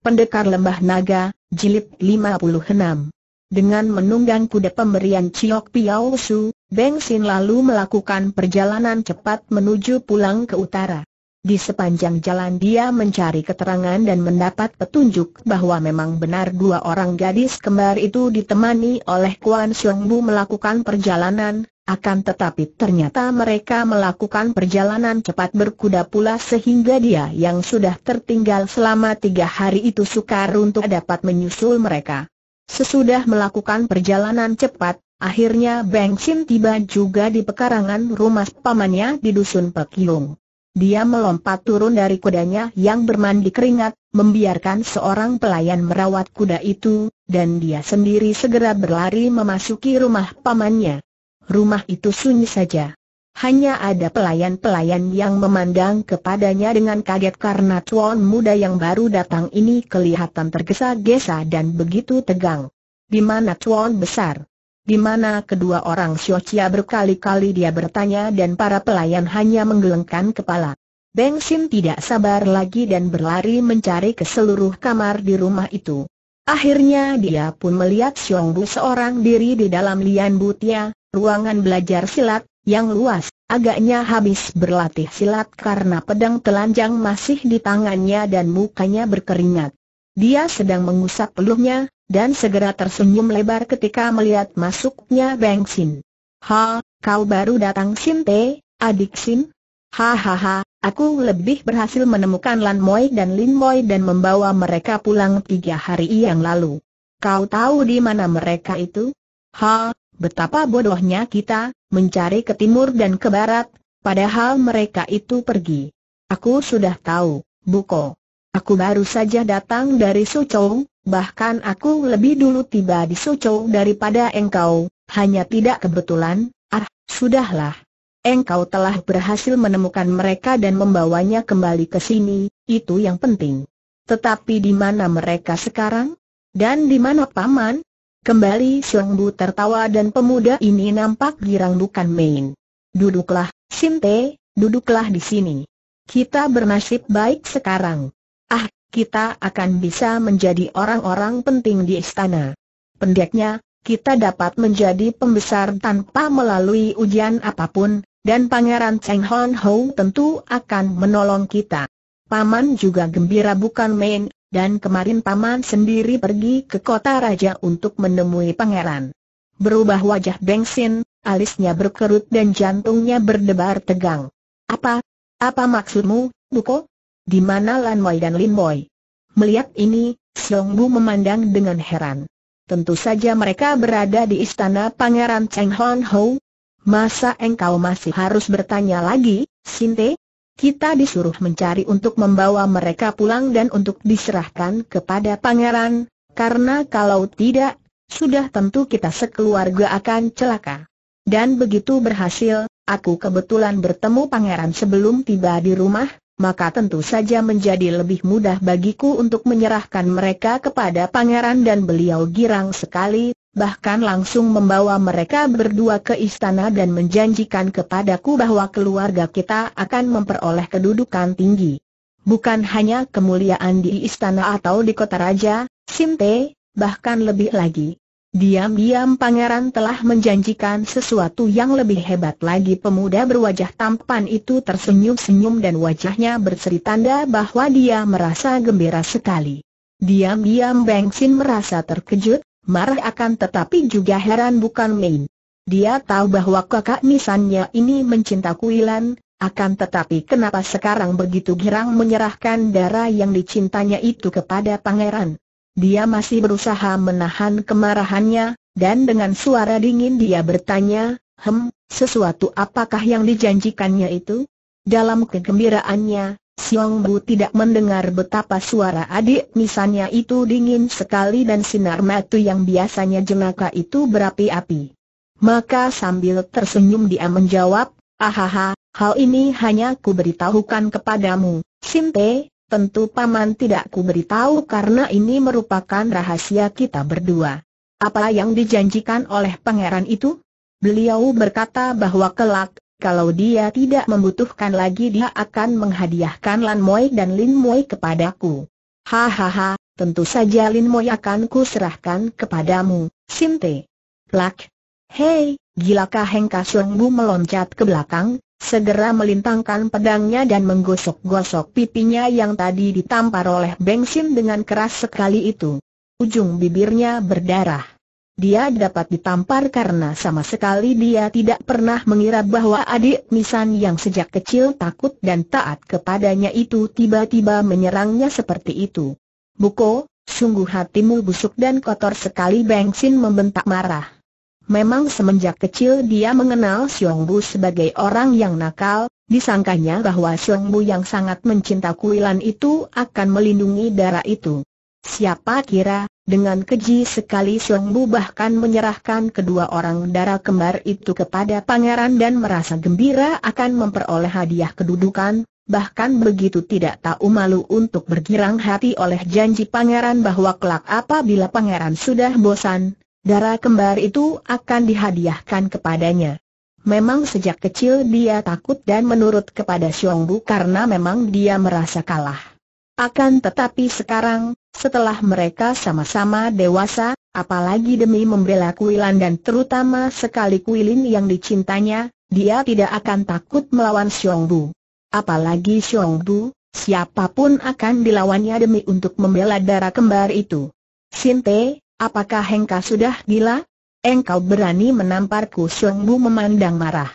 Pendekar Lembah Naga, Jilid 56 Dengan menunggang kuda pemberian Ciok Piao Su, Beng Sin lalu melakukan perjalanan cepat menuju pulang ke utara. Di sepanjang jalan dia mencari keterangan dan mendapat petunjuk bahwa memang benar dua orang gadis kembar itu ditemani oleh Kuan Siong Bu melakukan perjalanan, akan tetapi ternyata mereka melakukan perjalanan cepat berkuda pula sehingga dia yang sudah tertinggal selama tiga hari itu sukar untuk dapat menyusul mereka. Sesudah melakukan perjalanan cepat, akhirnya Beng Sim tiba juga di pekarangan rumah pamannya di dusun Pekiung. Dia melompat turun dari kudanya yang bermandi keringat, membiarkan seorang pelayan merawat kuda itu, dan dia sendiri segera berlari memasuki rumah pamannya rumah itu sunyi saja. Hanya ada pelayan-pelayan yang memandang kepadanya dengan kaget karena tuan muda yang baru datang ini kelihatan tergesa-gesa dan begitu tegang. Di mana tuan besar? Di mana kedua orang Xiaochia berkali-kali dia bertanya dan para pelayan hanya menggelengkan kepala. Beng Sim tidak sabar lagi dan berlari mencari ke seluruh kamar di rumah itu. Akhirnya dia pun melihat Xiong Bu seorang diri di dalam lian butia, ruangan belajar silat, yang luas, agaknya habis berlatih silat karena pedang telanjang masih di tangannya dan mukanya berkeringat. Dia sedang mengusap peluhnya, dan segera tersenyum lebar ketika melihat masuknya Beng Sin. Ha, kau baru datang Sin Te, adik Sin? Hahaha, aku lebih berhasil menemukan Lan Moi dan Lin Moi dan membawa mereka pulang tiga hari yang lalu. Kau tahu di mana mereka itu? Ha, betapa bodohnya kita, mencari ke timur dan ke barat, padahal mereka itu pergi. Aku sudah tahu, Buko. Aku baru saja datang dari Suzhou, bahkan aku lebih dulu tiba di Suzhou daripada engkau, hanya tidak kebetulan, ah, sudahlah. Engkau telah berhasil menemukan mereka dan membawanya kembali ke sini, itu yang penting. Tetapi di mana mereka sekarang? Dan di mana paman? Kembali Siong Bu tertawa dan pemuda ini nampak girang bukan main. Duduklah, Sinte, duduklah di sini. Kita bernasib baik sekarang. Ah, kita akan bisa menjadi orang-orang penting di istana. Pendeknya, kita dapat menjadi pembesar tanpa melalui ujian apapun, dan Pangeran Cheng Hon Ho tentu akan menolong kita. Paman juga gembira bukan main, dan kemarin paman sendiri pergi ke kota raja untuk menemui pangeran. Berubah wajah Bengsin, alisnya berkerut dan jantungnya berdebar tegang. Apa? Apa maksudmu, Buko? Di mana Lan Wai dan Lin Boy? Melihat ini, Xiong Bu memandang dengan heran. Tentu saja mereka berada di istana Pangeran Cheng Hon Ho. Masa engkau masih harus bertanya lagi, Sinte? Kita disuruh mencari untuk membawa mereka pulang dan untuk diserahkan kepada pangeran, karena kalau tidak, sudah tentu kita sekeluarga akan celaka. Dan begitu berhasil, aku kebetulan bertemu pangeran sebelum tiba di rumah, maka tentu saja menjadi lebih mudah bagiku untuk menyerahkan mereka kepada pangeran dan beliau girang sekali, bahkan langsung membawa mereka berdua ke istana dan menjanjikan kepadaku bahwa keluarga kita akan memperoleh kedudukan tinggi. Bukan hanya kemuliaan di istana atau di kota raja, Simte, bahkan lebih lagi. Diam-diam pangeran telah menjanjikan sesuatu yang lebih hebat lagi pemuda berwajah tampan itu tersenyum-senyum dan wajahnya berseri tanda bahwa dia merasa gembira sekali. Diam-diam Bengsin merasa terkejut, marah akan tetapi juga heran bukan main. Dia tahu bahwa kakak misannya ini mencinta Kuilan, akan tetapi kenapa sekarang begitu girang menyerahkan darah yang dicintanya itu kepada pangeran. Dia masih berusaha menahan kemarahannya, dan dengan suara dingin dia bertanya, Hem, sesuatu apakah yang dijanjikannya itu? Dalam kegembiraannya, Siong Bu tidak mendengar betapa suara adik misalnya itu dingin sekali dan sinar mata yang biasanya jenaka itu berapi-api. Maka sambil tersenyum dia menjawab, ahaha, hal ini hanya ku beritahukan kepadamu, Sinte, tentu paman tidak ku beritahu karena ini merupakan rahasia kita berdua. Apa yang dijanjikan oleh pangeran itu? Beliau berkata bahwa kelak, kalau dia tidak membutuhkan lagi dia akan menghadiahkan Lan Moi dan Lin Moi kepadaku. Hahaha, tentu saja Lin Moi akan serahkan kepadamu, Sinte. Plak. Hei, gilakah Heng Kasung meloncat ke belakang, segera melintangkan pedangnya dan menggosok-gosok pipinya yang tadi ditampar oleh Beng Sim dengan keras sekali itu. Ujung bibirnya berdarah. Dia dapat ditampar karena sama sekali dia tidak pernah mengira bahwa adik Misan yang sejak kecil takut dan taat kepadanya itu tiba-tiba menyerangnya seperti itu. Buko, sungguh hatimu busuk dan kotor sekali Bengsin membentak marah. Memang semenjak kecil dia mengenal Siong Bu sebagai orang yang nakal, disangkanya bahwa Siong Bu yang sangat mencinta kuilan itu akan melindungi darah itu. Siapa kira, dengan keji sekali Song Bu bahkan menyerahkan kedua orang darah kembar itu kepada pangeran dan merasa gembira akan memperoleh hadiah kedudukan, bahkan begitu tidak tahu malu untuk bergirang hati oleh janji pangeran bahwa kelak apabila pangeran sudah bosan, darah kembar itu akan dihadiahkan kepadanya. Memang sejak kecil dia takut dan menurut kepada Xiong Bu karena memang dia merasa kalah. Akan tetapi sekarang, setelah mereka sama-sama dewasa, apalagi demi membela Kuilan dan terutama sekali Kuilin yang dicintanya, dia tidak akan takut melawan Xiong Bu. Apalagi Xiong Bu, siapapun akan dilawannya demi untuk membela darah kembar itu. Sinte, apakah Hengka sudah gila? Engkau berani menamparku Xiong Bu memandang marah.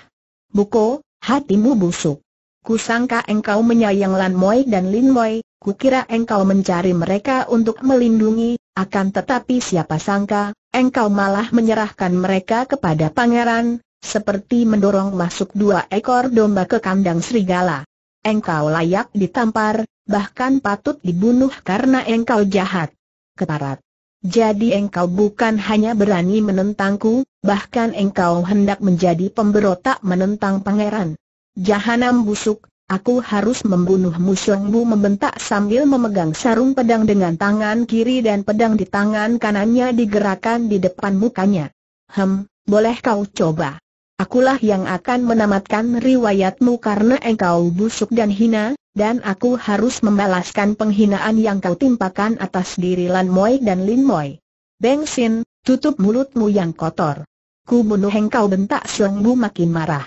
Buko, hatimu busuk. Kusangka engkau menyayang Lan Moi dan Lin Moi, Kukira engkau mencari mereka untuk melindungi, akan tetapi siapa sangka, engkau malah menyerahkan mereka kepada pangeran, seperti mendorong masuk dua ekor domba ke kandang serigala. Engkau layak ditampar, bahkan patut dibunuh karena engkau jahat. Keparat. Jadi engkau bukan hanya berani menentangku, bahkan engkau hendak menjadi pemberontak menentang pangeran. Jahanam busuk, Aku harus membunuhmu Xiongbu membentak sambil memegang sarung pedang dengan tangan kiri dan pedang di tangan kanannya digerakkan di depan mukanya. Hem, boleh kau coba. Akulah yang akan menamatkan riwayatmu karena engkau busuk dan hina, dan aku harus membalaskan penghinaan yang kau timpakan atas diri Lan Moi dan Lin Moi. Bengsin, tutup mulutmu yang kotor. Ku bunuh engkau bentak Bu makin marah.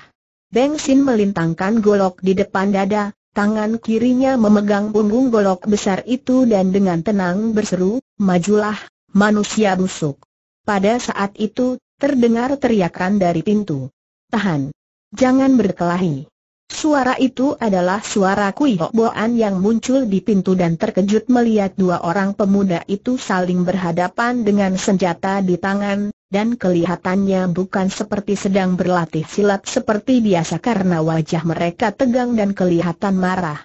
Beng Sin melintangkan golok di depan dada, tangan kirinya memegang punggung golok besar itu dan dengan tenang berseru, majulah, manusia busuk. Pada saat itu, terdengar teriakan dari pintu. Tahan. Jangan berkelahi. Suara itu adalah suara Kui Boan yang muncul di pintu dan terkejut melihat dua orang pemuda itu saling berhadapan dengan senjata di tangan, dan kelihatannya bukan seperti sedang berlatih silat seperti biasa karena wajah mereka tegang dan kelihatan marah.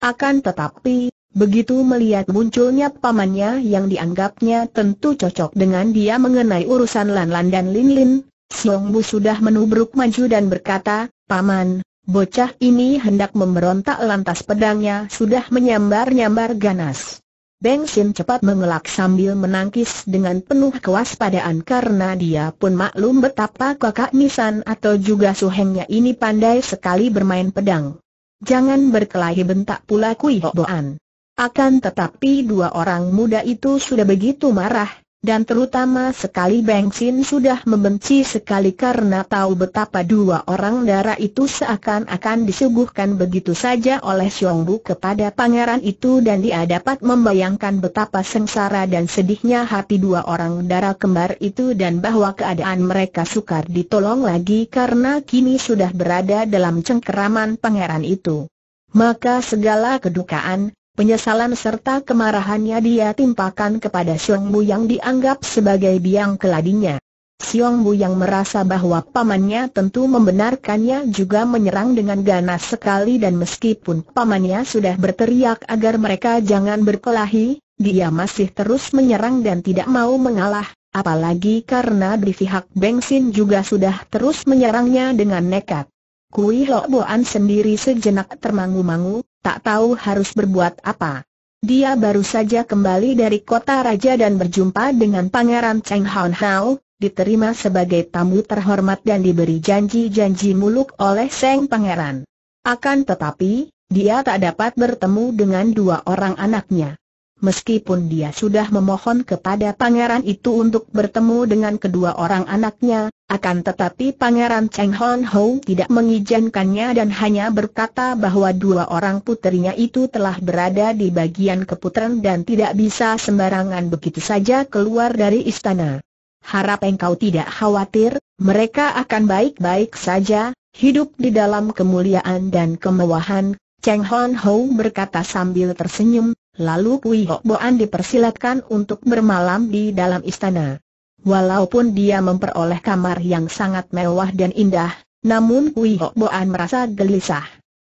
Akan tetapi, begitu melihat munculnya pamannya yang dianggapnya tentu cocok dengan dia mengenai urusan Lan Lan dan Lin Lin, Siong Bu sudah menubruk maju dan berkata, Paman, bocah ini hendak memberontak lantas pedangnya sudah menyambar-nyambar ganas. Beng Sin cepat mengelak sambil menangkis dengan penuh kewaspadaan karena dia pun maklum betapa kakak Nisan atau juga suhengnya ini pandai sekali bermain pedang. Jangan berkelahi bentak pula Kui Hoboan. Akan tetapi dua orang muda itu sudah begitu marah, dan terutama sekali Beng Sin sudah membenci sekali karena tahu betapa dua orang darah itu seakan-akan disuguhkan begitu saja oleh Xiong Bu kepada pangeran itu dan dia dapat membayangkan betapa sengsara dan sedihnya hati dua orang darah kembar itu dan bahwa keadaan mereka sukar ditolong lagi karena kini sudah berada dalam cengkeraman pangeran itu. Maka segala kedukaan, Penyesalan serta kemarahannya dia timpakan kepada Siong Bu yang dianggap sebagai biang keladinya. Siong Bu yang merasa bahwa pamannya tentu membenarkannya juga menyerang dengan ganas sekali dan meskipun pamannya sudah berteriak agar mereka jangan berkelahi, dia masih terus menyerang dan tidak mau mengalah, apalagi karena di pihak Xin juga sudah terus menyerangnya dengan nekat. Kui Lo Boan sendiri sejenak termangu-mangu, tak tahu harus berbuat apa. Dia baru saja kembali dari kota raja dan berjumpa dengan Pangeran Cheng Hon Hao, diterima sebagai tamu terhormat dan diberi janji-janji muluk oleh Seng Pangeran. Akan tetapi, dia tak dapat bertemu dengan dua orang anaknya meskipun dia sudah memohon kepada pangeran itu untuk bertemu dengan kedua orang anaknya, akan tetapi pangeran Cheng Hon Ho tidak mengizinkannya dan hanya berkata bahwa dua orang putrinya itu telah berada di bagian keputaran dan tidak bisa sembarangan begitu saja keluar dari istana. Harap engkau tidak khawatir, mereka akan baik-baik saja, hidup di dalam kemuliaan dan kemewahan Cheng Hon Ho berkata sambil tersenyum, Lalu Pui Boan dipersilatkan untuk bermalam di dalam istana. Walaupun dia memperoleh kamar yang sangat mewah dan indah, namun Pui Boan merasa gelisah.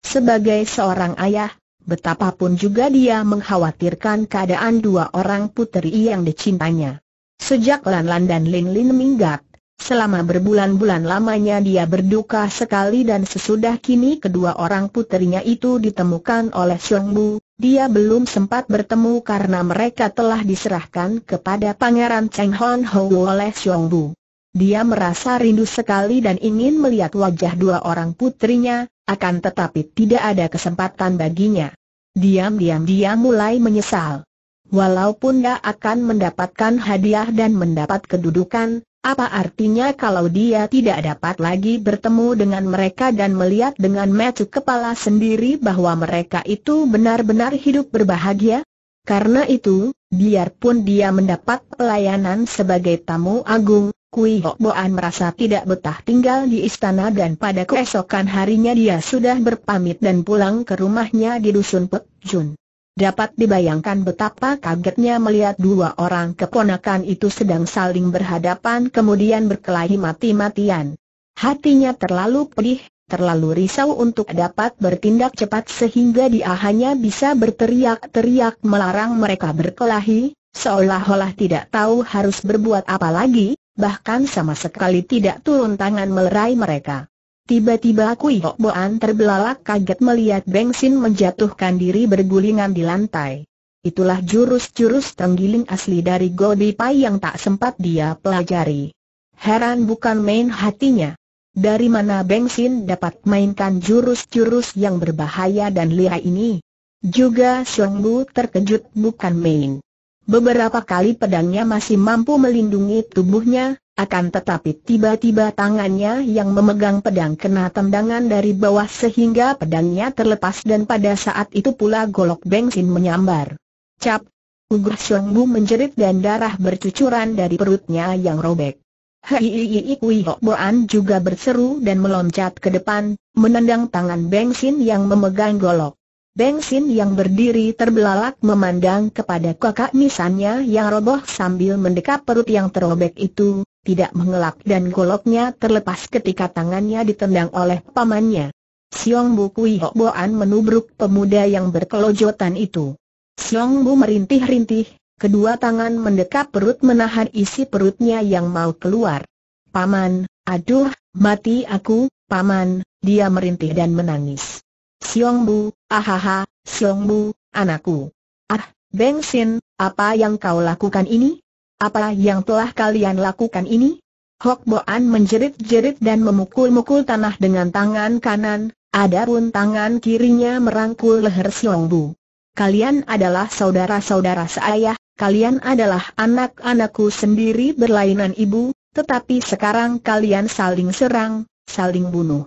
Sebagai seorang ayah, betapapun juga dia mengkhawatirkan keadaan dua orang puteri yang dicintanya. Sejak Lan Lan dan Lin Lin minggat, selama berbulan-bulan lamanya dia berduka sekali dan sesudah kini kedua orang puterinya itu ditemukan oleh Xiong Bu, dia belum sempat bertemu karena mereka telah diserahkan kepada Pangeran Cheng Hon Ho oleh Xiong Bu. Dia merasa rindu sekali dan ingin melihat wajah dua orang putrinya, akan tetapi tidak ada kesempatan baginya. Diam-diam dia mulai menyesal. Walaupun dia akan mendapatkan hadiah dan mendapat kedudukan, apa artinya kalau dia tidak dapat lagi bertemu dengan mereka dan melihat dengan mata kepala sendiri bahwa mereka itu benar-benar hidup berbahagia? Karena itu, biarpun dia mendapat pelayanan sebagai tamu agung, Kui Hok Boan merasa tidak betah tinggal di istana dan pada keesokan harinya dia sudah berpamit dan pulang ke rumahnya di Dusun Pek Jun. Dapat dibayangkan betapa kagetnya melihat dua orang keponakan itu sedang saling berhadapan kemudian berkelahi mati-matian. Hatinya terlalu pedih, terlalu risau untuk dapat bertindak cepat sehingga dia hanya bisa berteriak-teriak melarang mereka berkelahi, seolah-olah tidak tahu harus berbuat apa lagi, bahkan sama sekali tidak turun tangan melerai mereka. Tiba-tiba Hok Boan terbelalak kaget melihat Beng Sin menjatuhkan diri bergulingan di lantai. Itulah jurus-jurus tenggiling asli dari Godi Pai yang tak sempat dia pelajari. Heran bukan main hatinya. Dari mana Beng Sin dapat mainkan jurus-jurus yang berbahaya dan lihai ini? Juga song Bu terkejut bukan main. Beberapa kali pedangnya masih mampu melindungi tubuhnya, akan tetapi tiba-tiba tangannya yang memegang pedang kena tendangan dari bawah sehingga pedangnya terlepas dan pada saat itu pula golok bensin menyambar. Cap! Ugur Bu menjerit dan darah bercucuran dari perutnya yang robek. Hiiii Kui Boan juga berseru dan meloncat ke depan, menendang tangan bensin yang memegang golok. Bensin yang berdiri terbelalak memandang kepada kakak nisannya yang roboh sambil mendekap perut yang terobek itu, tidak mengelak dan goloknya terlepas ketika tangannya ditendang oleh pamannya. Siong Bu Kui Hok Boan menubruk pemuda yang berkelojotan itu. Siong Bu merintih-rintih, kedua tangan mendekap perut menahan isi perutnya yang mau keluar. Paman, aduh, mati aku, paman, dia merintih dan menangis. Bu, ahaha, Bu, anakku. Ah, Sin, apa yang kau lakukan ini? Apa yang telah kalian lakukan ini? Hok Boan menjerit-jerit dan memukul-mukul tanah dengan tangan kanan, Ada pun tangan kirinya merangkul leher Bu. Kalian adalah saudara-saudara saya, kalian adalah anak-anakku sendiri berlainan ibu, tetapi sekarang kalian saling serang, saling bunuh.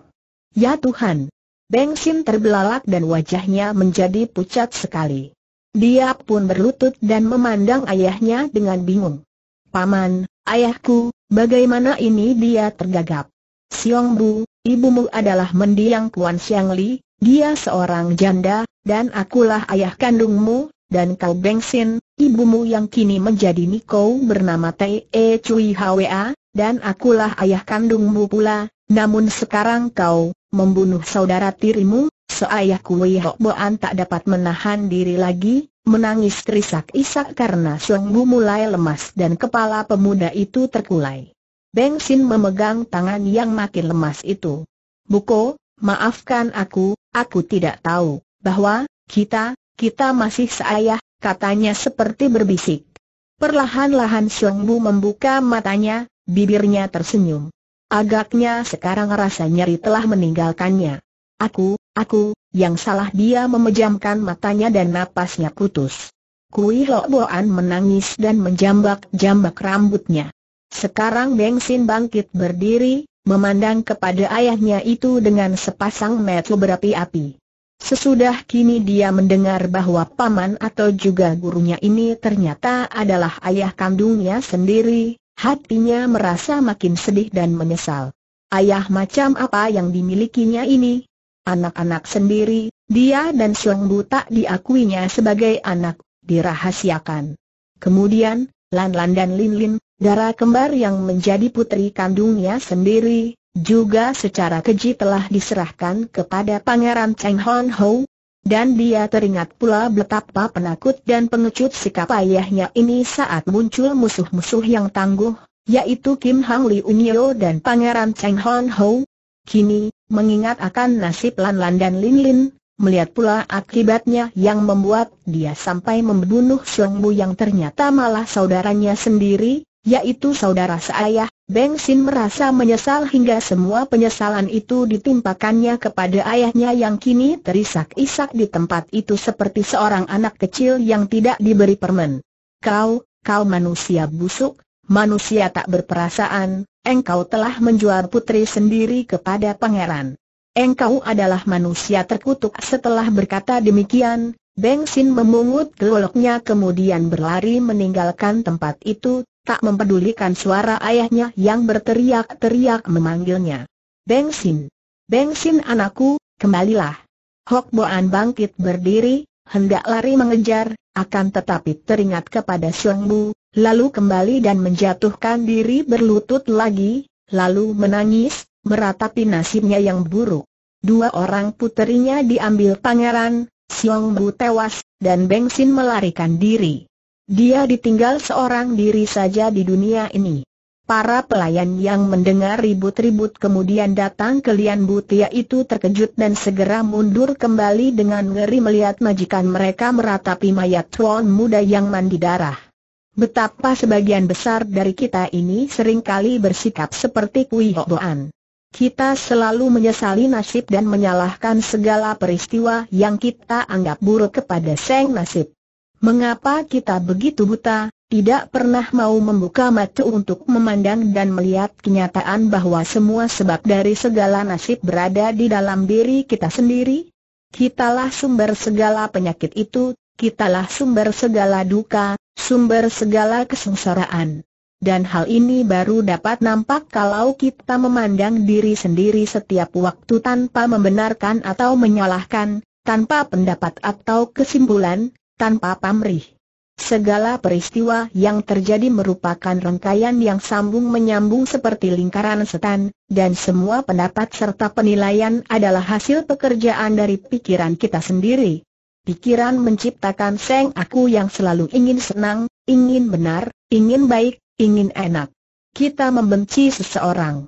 Ya Tuhan, Bengsin terbelalak dan wajahnya menjadi pucat sekali. Dia pun berlutut dan memandang ayahnya dengan bingung. Paman, ayahku, bagaimana ini dia tergagap? Siong Bu, ibumu adalah mendiang Kuan Siang Li, dia seorang janda, dan akulah ayah kandungmu, dan kau Bengsin, ibumu yang kini menjadi Niko bernama E Cui Hwa, dan akulah ayah kandungmu pula, namun sekarang kau, membunuh saudara tirimu, seayahku Wei Boan tak dapat menahan diri lagi, menangis terisak-isak karena Suang Bu mulai lemas dan kepala pemuda itu terkulai. Beng Sin memegang tangan yang makin lemas itu. Buko, maafkan aku, aku tidak tahu, bahwa, kita, kita masih seayah, katanya seperti berbisik. Perlahan-lahan Suang Bu membuka matanya, bibirnya tersenyum. Agaknya sekarang rasa nyeri telah meninggalkannya. Aku, aku, yang salah dia memejamkan matanya dan napasnya putus. Kui Lo Boan menangis dan menjambak-jambak rambutnya. Sekarang Beng Sin bangkit berdiri, memandang kepada ayahnya itu dengan sepasang mata berapi-api. Sesudah kini dia mendengar bahwa paman atau juga gurunya ini ternyata adalah ayah kandungnya sendiri, Hatinya merasa makin sedih dan menyesal. Ayah macam apa yang dimilikinya ini? Anak-anak sendiri, dia dan Siang Bu tak diakuinya sebagai anak, dirahasiakan. Kemudian, Lan Lan dan Lin Lin, darah kembar yang menjadi putri kandungnya sendiri, juga secara keji telah diserahkan kepada Pangeran Cheng Hon Ho, dan dia teringat pula betapa penakut dan pengecut sikap ayahnya ini saat muncul musuh-musuh yang tangguh, yaitu Kim Hang Li Unyo dan Pangeran Cheng Hon Ho. Kini, mengingat akan nasib Lan Lan dan Lin Lin, melihat pula akibatnya yang membuat dia sampai membunuh Song Bu yang ternyata malah saudaranya sendiri, yaitu saudara seayah, Beng Sin merasa menyesal hingga semua penyesalan itu ditimpakannya kepada ayahnya yang kini terisak-isak di tempat itu seperti seorang anak kecil yang tidak diberi permen. Kau, kau manusia busuk, manusia tak berperasaan, engkau telah menjual putri sendiri kepada pangeran. Engkau adalah manusia terkutuk setelah berkata demikian, Beng Sin memungut geloknya kemudian berlari meninggalkan tempat itu, tak mempedulikan suara ayahnya yang berteriak-teriak memanggilnya. Bengsin! Bengsin anakku, kembalilah! Hok Boan bangkit berdiri, hendak lari mengejar, akan tetapi teringat kepada Siong Bu, lalu kembali dan menjatuhkan diri berlutut lagi, lalu menangis, meratapi nasibnya yang buruk. Dua orang puterinya diambil pangeran, Siong Bu tewas, dan Bengsin melarikan diri. Dia ditinggal seorang diri saja di dunia ini. Para pelayan yang mendengar ribut-ribut kemudian datang ke Lian Butia itu terkejut dan segera mundur kembali dengan ngeri melihat majikan mereka meratapi mayat tuan muda yang mandi darah. Betapa sebagian besar dari kita ini seringkali bersikap seperti Kui Boan. Kita selalu menyesali nasib dan menyalahkan segala peristiwa yang kita anggap buruk kepada Seng Nasib. Mengapa kita begitu buta, tidak pernah mau membuka mata untuk memandang dan melihat kenyataan bahwa semua sebab dari segala nasib berada di dalam diri kita sendiri? Kitalah sumber segala penyakit itu, kitalah sumber segala duka, sumber segala kesengsaraan. Dan hal ini baru dapat nampak kalau kita memandang diri sendiri setiap waktu tanpa membenarkan atau menyalahkan, tanpa pendapat atau kesimpulan, tanpa pamrih. Segala peristiwa yang terjadi merupakan rangkaian yang sambung menyambung seperti lingkaran setan, dan semua pendapat serta penilaian adalah hasil pekerjaan dari pikiran kita sendiri. Pikiran menciptakan seng aku yang selalu ingin senang, ingin benar, ingin baik, ingin enak. Kita membenci seseorang.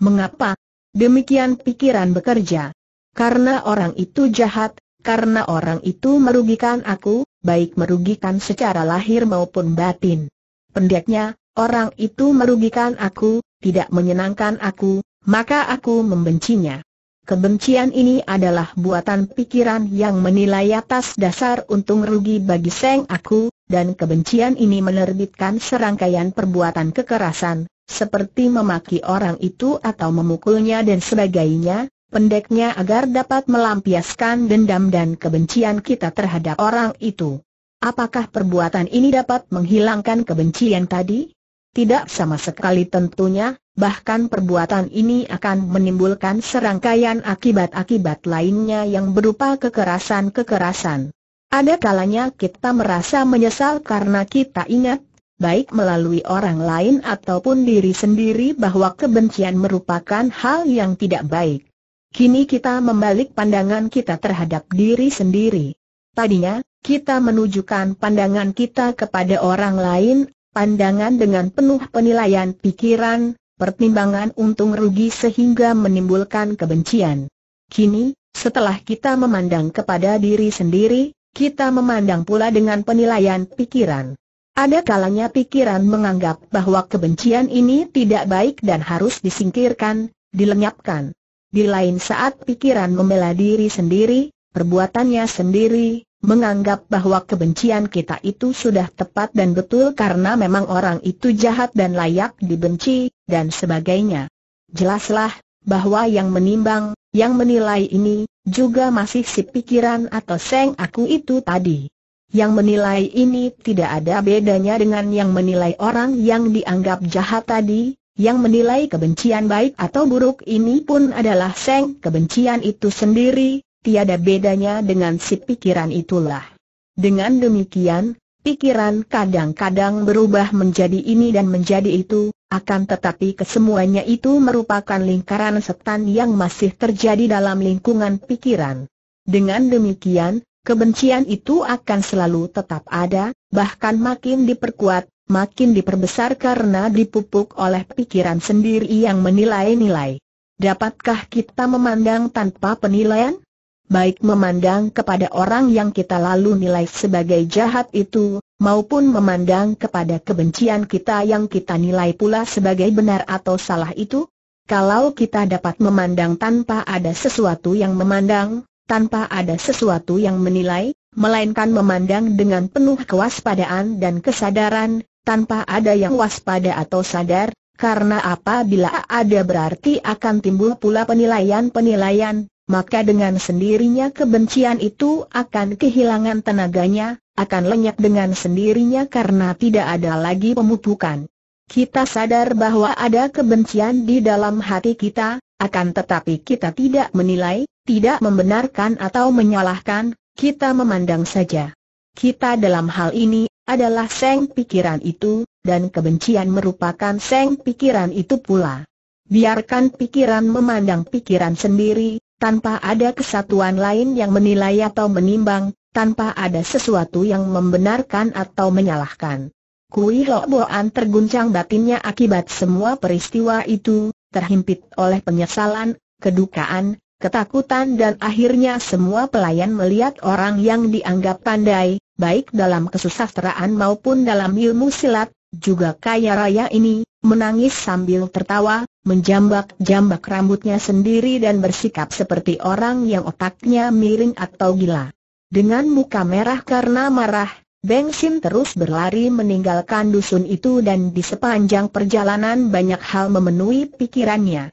Mengapa? Demikian pikiran bekerja. Karena orang itu jahat, karena orang itu merugikan aku, baik merugikan secara lahir maupun batin. Pendeknya, orang itu merugikan aku, tidak menyenangkan aku, maka aku membencinya. Kebencian ini adalah buatan pikiran yang menilai atas dasar untung rugi bagi seng aku, dan kebencian ini menerbitkan serangkaian perbuatan kekerasan, seperti memaki orang itu atau memukulnya dan sebagainya, pendeknya agar dapat melampiaskan dendam dan kebencian kita terhadap orang itu. Apakah perbuatan ini dapat menghilangkan kebencian tadi? Tidak sama sekali tentunya, bahkan perbuatan ini akan menimbulkan serangkaian akibat-akibat lainnya yang berupa kekerasan-kekerasan. Ada kalanya kita merasa menyesal karena kita ingat baik melalui orang lain ataupun diri sendiri bahwa kebencian merupakan hal yang tidak baik. Kini kita membalik pandangan kita terhadap diri sendiri. Tadinya, kita menunjukkan pandangan kita kepada orang lain, pandangan dengan penuh penilaian pikiran, pertimbangan untung rugi sehingga menimbulkan kebencian. Kini, setelah kita memandang kepada diri sendiri, kita memandang pula dengan penilaian pikiran. Ada kalanya pikiran menganggap bahwa kebencian ini tidak baik dan harus disingkirkan, dilenyapkan. Di lain saat pikiran membela diri sendiri, perbuatannya sendiri, menganggap bahwa kebencian kita itu sudah tepat dan betul karena memang orang itu jahat dan layak dibenci, dan sebagainya. Jelaslah, bahwa yang menimbang, yang menilai ini, juga masih si pikiran atau seng aku itu tadi. Yang menilai ini tidak ada bedanya dengan yang menilai orang yang dianggap jahat tadi, yang menilai kebencian baik atau buruk ini pun adalah seng kebencian itu sendiri, tiada bedanya dengan si pikiran itulah. Dengan demikian, pikiran kadang-kadang berubah menjadi ini dan menjadi itu, akan tetapi kesemuanya itu merupakan lingkaran setan yang masih terjadi dalam lingkungan pikiran. Dengan demikian, kebencian itu akan selalu tetap ada, bahkan makin diperkuat, makin diperbesar karena dipupuk oleh pikiran sendiri yang menilai-nilai. Dapatkah kita memandang tanpa penilaian? Baik memandang kepada orang yang kita lalu nilai sebagai jahat itu, maupun memandang kepada kebencian kita yang kita nilai pula sebagai benar atau salah itu? Kalau kita dapat memandang tanpa ada sesuatu yang memandang, tanpa ada sesuatu yang menilai, melainkan memandang dengan penuh kewaspadaan dan kesadaran, tanpa ada yang waspada atau sadar, karena apabila ada berarti akan timbul pula penilaian-penilaian, maka dengan sendirinya kebencian itu akan kehilangan tenaganya, akan lenyap dengan sendirinya karena tidak ada lagi pemupukan. Kita sadar bahwa ada kebencian di dalam hati kita, akan tetapi kita tidak menilai, tidak membenarkan atau menyalahkan, kita memandang saja. Kita dalam hal ini adalah seng pikiran itu, dan kebencian merupakan seng pikiran itu pula. Biarkan pikiran memandang pikiran sendiri, tanpa ada kesatuan lain yang menilai atau menimbang, tanpa ada sesuatu yang membenarkan atau menyalahkan. Kui Lo Boan terguncang batinnya akibat semua peristiwa itu, terhimpit oleh penyesalan, kedukaan, ketakutan dan akhirnya semua pelayan melihat orang yang dianggap pandai, baik dalam kesusasteraan maupun dalam ilmu silat, juga kaya raya ini, menangis sambil tertawa, menjambak-jambak rambutnya sendiri dan bersikap seperti orang yang otaknya miring atau gila. Dengan muka merah karena marah, Beng Sim terus berlari meninggalkan dusun itu dan di sepanjang perjalanan banyak hal memenuhi pikirannya.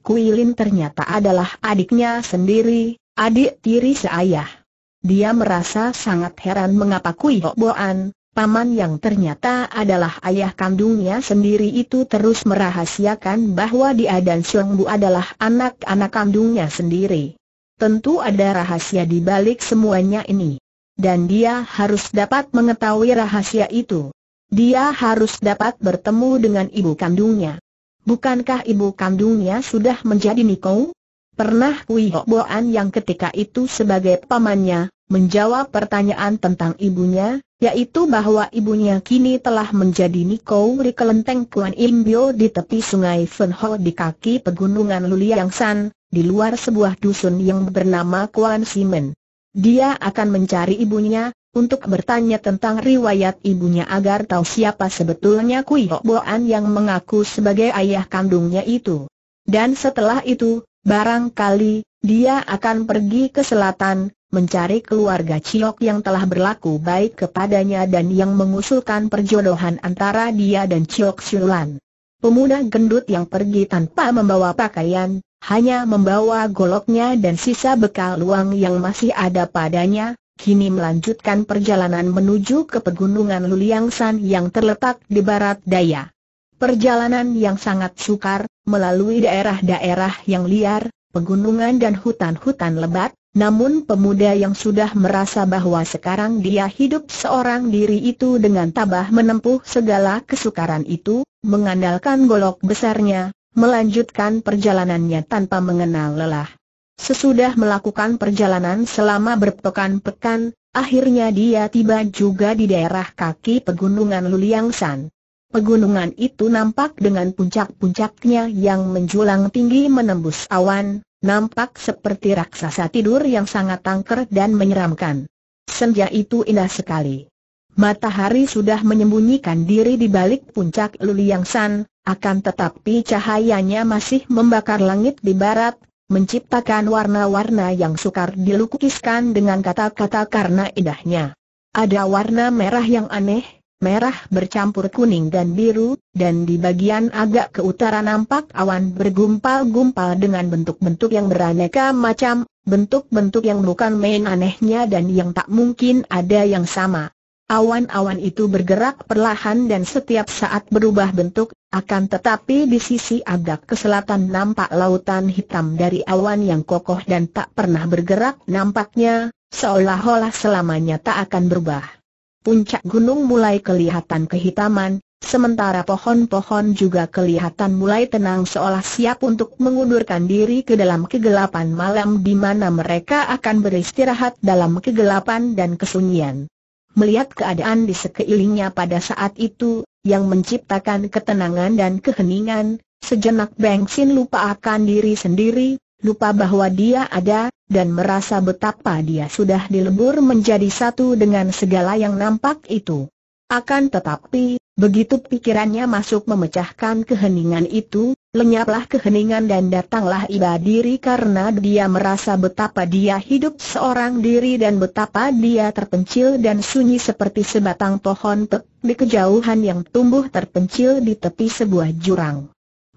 Kuilin ternyata adalah adiknya sendiri, adik tiri seayah. Dia merasa sangat heran mengapa Kui Boan, paman yang ternyata adalah ayah kandungnya sendiri itu terus merahasiakan bahwa dia dan Xiong Bu adalah anak-anak kandungnya sendiri. Tentu ada rahasia di balik semuanya ini. Dan dia harus dapat mengetahui rahasia itu. Dia harus dapat bertemu dengan ibu kandungnya. Bukankah ibu kandungnya sudah menjadi Nikou? Pernah Kui oh. Boan yang ketika itu sebagai pamannya, menjawab pertanyaan tentang ibunya, yaitu bahwa ibunya kini telah menjadi Niko di kelenteng Kuan Imbio di tepi sungai Fenho di kaki pegunungan Luliang San, di luar sebuah dusun yang bernama Kuan Simen. Dia akan mencari ibunya, untuk bertanya tentang riwayat ibunya agar tahu siapa sebetulnya Kui Boan yang mengaku sebagai ayah kandungnya itu. Dan setelah itu, Barangkali, dia akan pergi ke selatan, mencari keluarga Ciok yang telah berlaku baik kepadanya dan yang mengusulkan perjodohan antara dia dan Ciok Siulan. Pemuda gendut yang pergi tanpa membawa pakaian, hanya membawa goloknya dan sisa bekal uang yang masih ada padanya, kini melanjutkan perjalanan menuju ke pegunungan Luliangsan yang terletak di barat daya. Perjalanan yang sangat sukar, melalui daerah-daerah yang liar, pegunungan dan hutan-hutan lebat, namun pemuda yang sudah merasa bahwa sekarang dia hidup seorang diri itu dengan tabah menempuh segala kesukaran itu, mengandalkan golok besarnya, melanjutkan perjalanannya tanpa mengenal lelah. Sesudah melakukan perjalanan selama berpekan-pekan, akhirnya dia tiba juga di daerah kaki pegunungan Luliangsan. Pegunungan itu nampak dengan puncak-puncaknya yang menjulang tinggi menembus awan, nampak seperti raksasa tidur yang sangat tangker dan menyeramkan. Senja itu indah sekali. Matahari sudah menyembunyikan diri di balik puncak Luliang San, akan tetapi cahayanya masih membakar langit di barat, menciptakan warna-warna yang sukar dilukiskan dengan kata-kata karena indahnya. Ada warna merah yang aneh, merah bercampur kuning dan biru, dan di bagian agak ke utara nampak awan bergumpal-gumpal dengan bentuk-bentuk yang beraneka macam, bentuk-bentuk yang bukan main anehnya dan yang tak mungkin ada yang sama. Awan-awan itu bergerak perlahan dan setiap saat berubah bentuk, akan tetapi di sisi agak ke selatan nampak lautan hitam dari awan yang kokoh dan tak pernah bergerak nampaknya, seolah-olah selamanya tak akan berubah puncak gunung mulai kelihatan kehitaman, sementara pohon-pohon juga kelihatan mulai tenang seolah siap untuk mengundurkan diri ke dalam kegelapan malam di mana mereka akan beristirahat dalam kegelapan dan kesunyian. Melihat keadaan di sekelilingnya pada saat itu, yang menciptakan ketenangan dan keheningan, sejenak Beng Sin lupa akan diri sendiri, lupa bahwa dia ada, dan merasa betapa dia sudah dilebur menjadi satu dengan segala yang nampak itu. Akan tetapi, begitu pikirannya masuk memecahkan keheningan itu, lenyaplah keheningan dan datanglah iba diri karena dia merasa betapa dia hidup seorang diri dan betapa dia terpencil dan sunyi seperti sebatang pohon pek di kejauhan yang tumbuh terpencil di tepi sebuah jurang.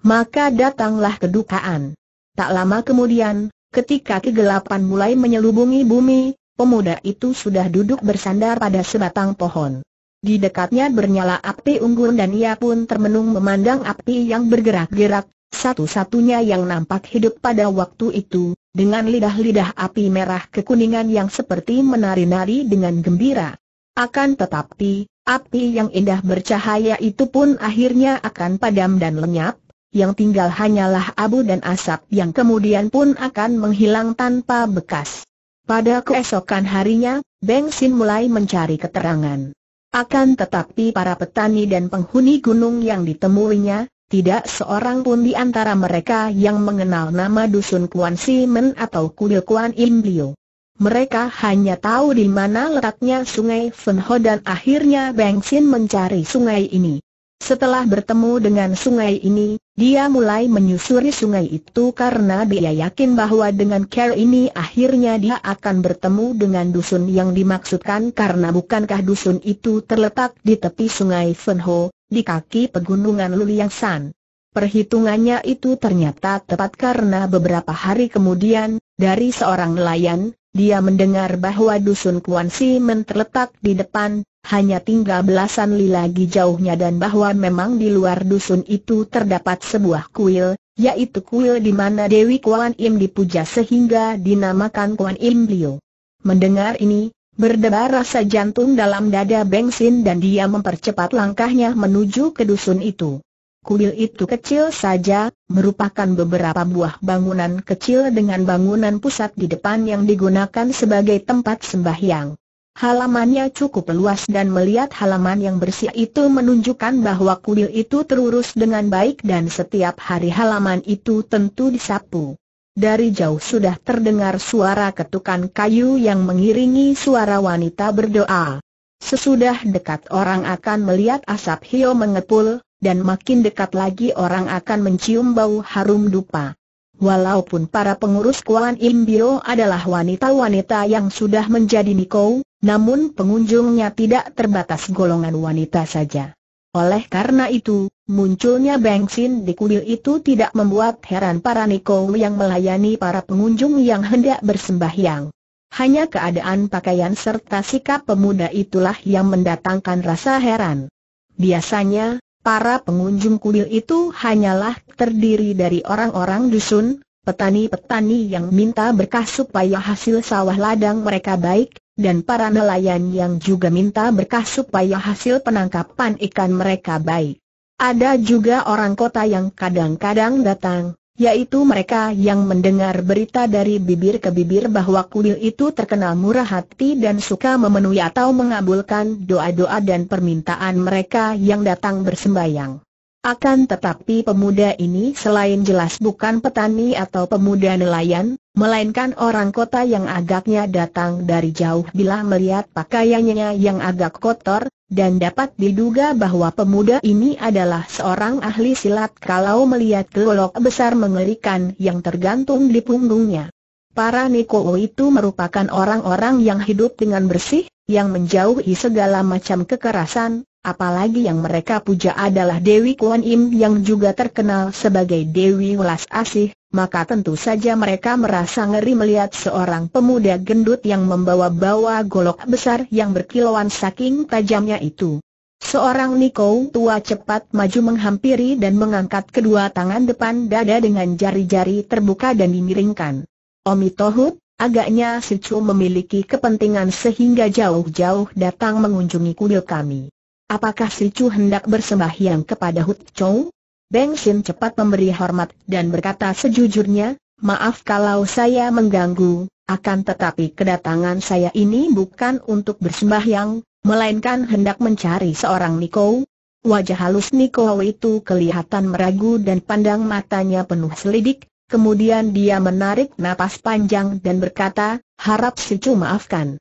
Maka datanglah kedukaan. Tak lama kemudian, Ketika kegelapan mulai menyelubungi bumi, pemuda itu sudah duduk bersandar pada sebatang pohon. Di dekatnya bernyala api unggun dan ia pun termenung memandang api yang bergerak-gerak, satu-satunya yang nampak hidup pada waktu itu, dengan lidah-lidah api merah kekuningan yang seperti menari-nari dengan gembira. Akan tetapi, api yang indah bercahaya itu pun akhirnya akan padam dan lenyap, yang tinggal hanyalah abu dan asap yang kemudian pun akan menghilang tanpa bekas. Pada keesokan harinya, Beng Sin mulai mencari keterangan. Akan tetapi para petani dan penghuni gunung yang ditemuinya, tidak seorang pun di antara mereka yang mengenal nama dusun Kuan Men atau kuil Kuan Im Liu. Mereka hanya tahu di mana letaknya sungai Fenho dan akhirnya Beng Sin mencari sungai ini. Setelah bertemu dengan sungai ini, dia mulai menyusuri sungai itu karena dia yakin bahwa dengan care ini akhirnya dia akan bertemu dengan dusun yang dimaksudkan karena bukankah dusun itu terletak di tepi sungai Fenho, di kaki pegunungan Luliang San. Perhitungannya itu ternyata tepat karena beberapa hari kemudian, dari seorang nelayan, dia mendengar bahwa dusun Kuan Si terletak di depan, hanya tinggal belasan li lagi jauhnya dan bahwa memang di luar dusun itu terdapat sebuah kuil, yaitu kuil di mana Dewi Kuan Im dipuja sehingga dinamakan Kuan Im Liu. Mendengar ini, berdebar rasa jantung dalam dada Bengsin dan dia mempercepat langkahnya menuju ke dusun itu. Kuil itu kecil saja, merupakan beberapa buah bangunan kecil dengan bangunan pusat di depan yang digunakan sebagai tempat sembahyang. Halamannya cukup luas dan melihat halaman yang bersih itu menunjukkan bahwa kuil itu terurus dengan baik dan setiap hari halaman itu tentu disapu. Dari jauh sudah terdengar suara ketukan kayu yang mengiringi suara wanita berdoa. Sesudah dekat orang akan melihat asap hio mengepul, dan makin dekat lagi orang akan mencium bau harum dupa. Walaupun para pengurus Kuan Im Biro adalah wanita-wanita yang sudah menjadi Niko, namun pengunjungnya tidak terbatas golongan wanita saja. Oleh karena itu, munculnya bensin di kuil itu tidak membuat heran para Niko yang melayani para pengunjung yang hendak bersembahyang. Hanya keadaan pakaian serta sikap pemuda itulah yang mendatangkan rasa heran. Biasanya, Para pengunjung kuil itu hanyalah terdiri dari orang-orang dusun, petani-petani yang minta berkah supaya hasil sawah ladang mereka baik, dan para nelayan yang juga minta berkah supaya hasil penangkapan ikan mereka baik. Ada juga orang kota yang kadang-kadang datang, yaitu mereka yang mendengar berita dari bibir ke bibir bahwa kuil itu terkenal murah hati dan suka memenuhi atau mengabulkan doa-doa dan permintaan mereka yang datang bersembayang. Akan tetapi pemuda ini selain jelas bukan petani atau pemuda nelayan, melainkan orang kota yang agaknya datang dari jauh bila melihat pakaiannya yang agak kotor, dan dapat diduga bahwa pemuda ini adalah seorang ahli silat kalau melihat golok besar mengerikan yang tergantung di punggungnya. Para Nikowo itu merupakan orang-orang yang hidup dengan bersih, yang menjauhi segala macam kekerasan, apalagi yang mereka puja adalah Dewi Kuan Im yang juga terkenal sebagai Dewi Welas Asih, maka tentu saja mereka merasa ngeri melihat seorang pemuda gendut yang membawa-bawa golok besar yang berkilauan saking tajamnya itu. Seorang Niko tua cepat maju menghampiri dan mengangkat kedua tangan depan dada dengan jari-jari terbuka dan dimiringkan. Omi Tohut, agaknya si memiliki kepentingan sehingga jauh-jauh datang mengunjungi kuil kami. Apakah si Chu hendak bersembahyang kepada Hut Chou? Beng Sin cepat memberi hormat dan berkata sejujurnya, maaf kalau saya mengganggu, akan tetapi kedatangan saya ini bukan untuk bersembahyang, melainkan hendak mencari seorang Niko. Wajah halus Niko itu kelihatan meragu dan pandang matanya penuh selidik, kemudian dia menarik napas panjang dan berkata, harap si Chu maafkan.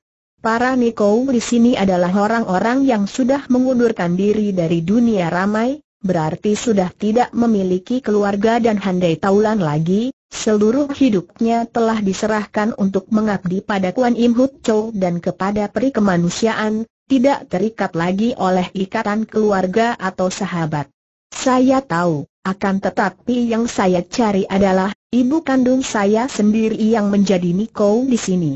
Para Niko di sini adalah orang-orang yang sudah mengundurkan diri dari dunia ramai, berarti sudah tidak memiliki keluarga dan handai taulan lagi, seluruh hidupnya telah diserahkan untuk mengabdi pada Kuan Im Hup Chow dan kepada peri kemanusiaan, tidak terikat lagi oleh ikatan keluarga atau sahabat. Saya tahu, akan tetapi yang saya cari adalah, ibu kandung saya sendiri yang menjadi Niko di sini.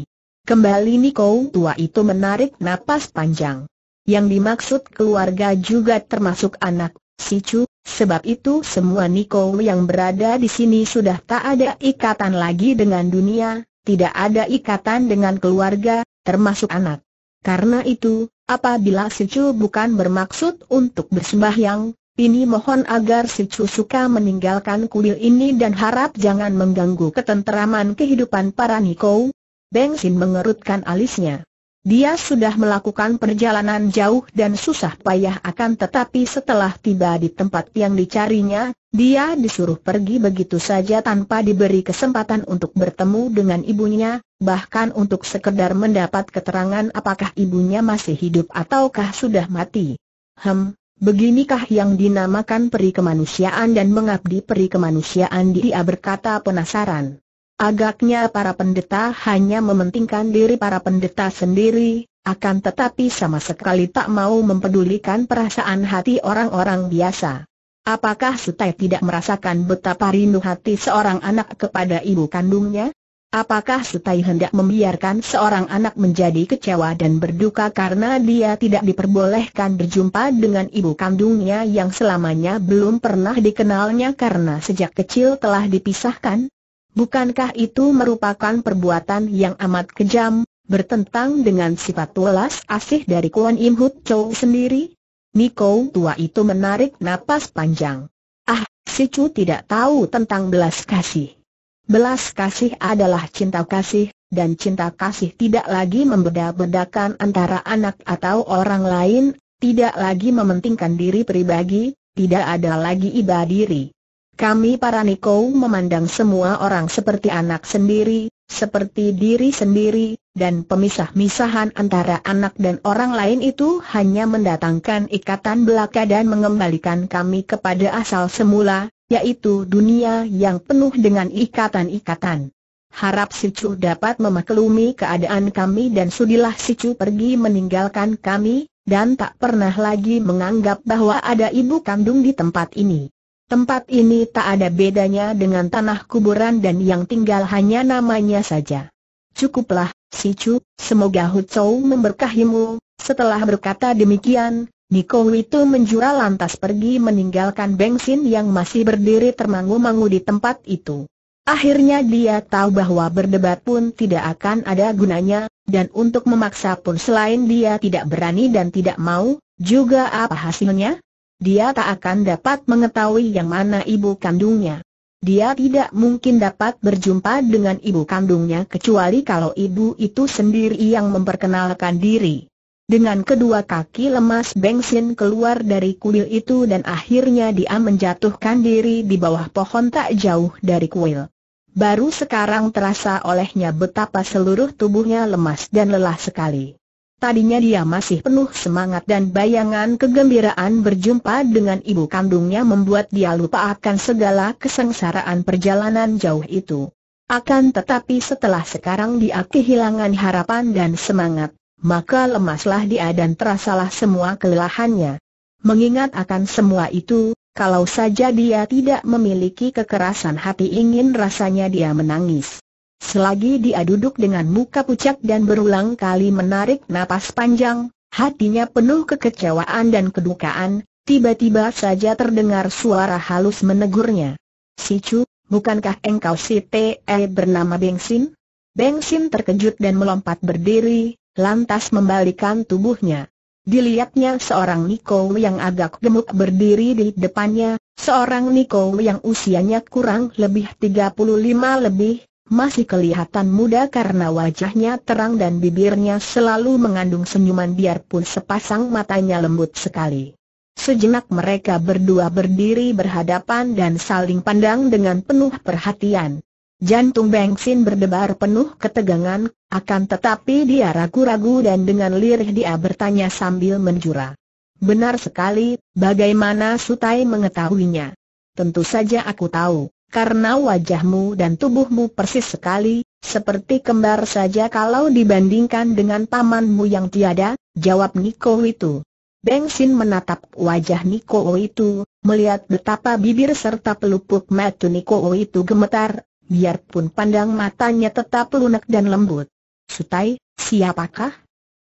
Kembali Niko tua itu menarik napas panjang. Yang dimaksud keluarga juga termasuk anak, si Chu, sebab itu semua Niko yang berada di sini sudah tak ada ikatan lagi dengan dunia, tidak ada ikatan dengan keluarga, termasuk anak. Karena itu, apabila si Chu bukan bermaksud untuk bersembahyang, ini mohon agar si Chu suka meninggalkan kuil ini dan harap jangan mengganggu ketenteraman kehidupan para Niko, Beng Sin mengerutkan alisnya. Dia sudah melakukan perjalanan jauh dan susah payah akan tetapi setelah tiba di tempat yang dicarinya, dia disuruh pergi begitu saja tanpa diberi kesempatan untuk bertemu dengan ibunya, bahkan untuk sekedar mendapat keterangan apakah ibunya masih hidup ataukah sudah mati. Hem, Beginikah yang dinamakan peri kemanusiaan dan mengabdi peri kemanusiaan dia berkata penasaran. Agaknya para pendeta hanya mementingkan diri para pendeta sendiri, akan tetapi sama sekali tak mau mempedulikan perasaan hati orang-orang biasa. Apakah Sutai tidak merasakan betapa rindu hati seorang anak kepada ibu kandungnya? Apakah Sutai hendak membiarkan seorang anak menjadi kecewa dan berduka karena dia tidak diperbolehkan berjumpa dengan ibu kandungnya yang selamanya belum pernah dikenalnya karena sejak kecil telah dipisahkan? Bukankah itu merupakan perbuatan yang amat kejam, bertentang dengan sifat welas asih dari Kuan Im Hut Chow sendiri? Niko tua itu menarik napas panjang. Ah, si Chu tidak tahu tentang belas kasih. Belas kasih adalah cinta kasih, dan cinta kasih tidak lagi membeda-bedakan antara anak atau orang lain, tidak lagi mementingkan diri pribadi, tidak ada lagi iba diri. Kami para Niko memandang semua orang seperti anak sendiri, seperti diri sendiri, dan pemisah-misahan antara anak dan orang lain itu hanya mendatangkan ikatan belaka dan mengembalikan kami kepada asal semula, yaitu dunia yang penuh dengan ikatan-ikatan. Harap Sicu dapat memaklumi keadaan kami dan sudilah Sicu pergi meninggalkan kami, dan tak pernah lagi menganggap bahwa ada ibu kandung di tempat ini. Tempat ini tak ada bedanya dengan tanah kuburan dan yang tinggal hanya namanya saja. Cukuplah, si Chu, semoga Chou memberkahimu. Setelah berkata demikian, Niko itu menjura lantas pergi meninggalkan bensin yang masih berdiri termangu-mangu di tempat itu. Akhirnya dia tahu bahwa berdebat pun tidak akan ada gunanya, dan untuk memaksa pun selain dia tidak berani dan tidak mau, juga apa hasilnya? dia tak akan dapat mengetahui yang mana ibu kandungnya. Dia tidak mungkin dapat berjumpa dengan ibu kandungnya kecuali kalau ibu itu sendiri yang memperkenalkan diri. Dengan kedua kaki lemas Beng Sin keluar dari kuil itu dan akhirnya dia menjatuhkan diri di bawah pohon tak jauh dari kuil. Baru sekarang terasa olehnya betapa seluruh tubuhnya lemas dan lelah sekali. Tadinya dia masih penuh semangat dan bayangan kegembiraan berjumpa dengan ibu kandungnya membuat dia lupa akan segala kesengsaraan perjalanan jauh itu. Akan tetapi setelah sekarang dia kehilangan harapan dan semangat, maka lemaslah dia dan terasalah semua kelelahannya. Mengingat akan semua itu, kalau saja dia tidak memiliki kekerasan hati ingin rasanya dia menangis. Selagi dia duduk dengan muka pucat dan berulang kali menarik napas panjang, hatinya penuh kekecewaan dan kedukaan, tiba-tiba saja terdengar suara halus menegurnya. Si Chu, bukankah engkau si T.E. Eh bernama Bengsin? Bengsin terkejut dan melompat berdiri, lantas membalikan tubuhnya. Dilihatnya seorang Niko yang agak gemuk berdiri di depannya, seorang Niko yang usianya kurang lebih 35 lebih, masih kelihatan muda karena wajahnya terang dan bibirnya selalu mengandung senyuman biarpun sepasang matanya lembut sekali. Sejenak mereka berdua berdiri berhadapan dan saling pandang dengan penuh perhatian. Jantung Bengsin berdebar penuh ketegangan, akan tetapi dia ragu-ragu dan dengan lirih dia bertanya sambil menjura. Benar sekali, bagaimana Sutai mengetahuinya? Tentu saja aku tahu karena wajahmu dan tubuhmu persis sekali, seperti kembar saja kalau dibandingkan dengan pamanmu yang tiada, jawab Niko itu. Beng Sin menatap wajah Niko itu, melihat betapa bibir serta pelupuk mata Niko itu gemetar, biarpun pandang matanya tetap lunak dan lembut. Sutai, siapakah?